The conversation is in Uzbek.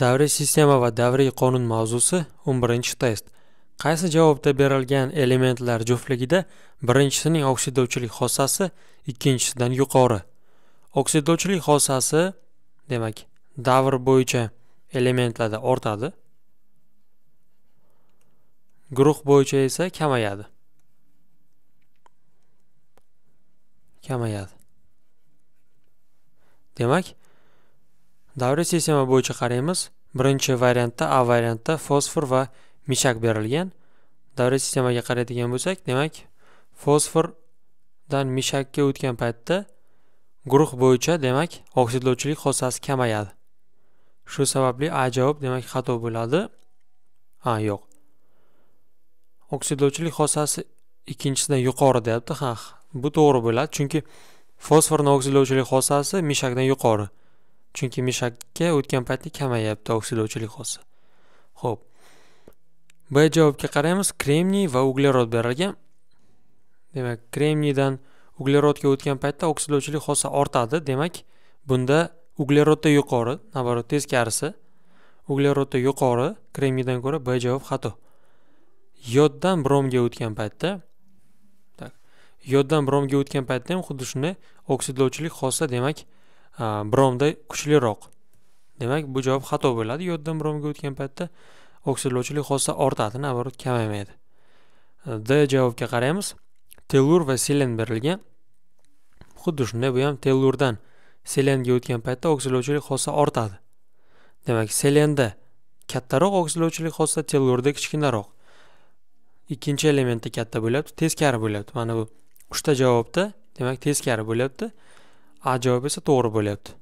davriy sistema va davriy qonun mavzusi 11 test qaysi javobda berilgan elementlar juftligida birinchisining oksidovchilik xossasi ikkinchisidan yuqori oksidovchilik xossasi demak davr bo'yicha elementlarda ortadi guruh bo'yicha esa kamayadi kamayadi demak davriy sistema bo'yicha qaraymiz birinchi variantda a variantda fosfor va mishak berilgan davriy sistemaga qaraydigan bo'lsak demak fosfordan mishakka o'tgan paytda guruh bo'yicha demak oksidlovchilik xossasi kamayadi shu sababli a javob demak xato bo'ladi ha yo'q oksidlovchilik xossasi ikkinchisidan yuqori deyapti ha bu to'g'ri bo'ladi chunki fosforni oksidlovchilik xossasi mishakdan yuqori chunki mishakka o'tgan paytda kamayapti oksidovchilik hosi ho'p b javobga qaraymiz kremniy va uglerod berilgan demak kremniydan uglerodga o'tgan paytda oksidovchilik hosi ortadi demak bunda uglerodda yuqori наоборот teskarisi uglerodda yuqori kremniydan ko'ra b javob xato yoddan bromga o'tgan paytda yoddan bromga o'tgan paytda ham xuddi shunday oksidlovchilik hossa demak bromda kuchliroq demak bu javob xato bo'ladi yoddan bromga o'tgan paytda oksidlovchilik xossa ortadi наоборот kamaymaydi e, d javobga qaraymiz tellur va selen berilgan xuddi shunday bu ham tellurdan selenga o'tgan paytda oksidlovchilik xossa ortadi demak selenda kattaroq oksidlovchilik xossa tellurda kichkinaroq ikkinchi elementda katta bo'lyapti teskari bo'lyapti mana bu uchta javobda demak teskari bo'lyapti ajoyib esa to'g'ri bo'lyapti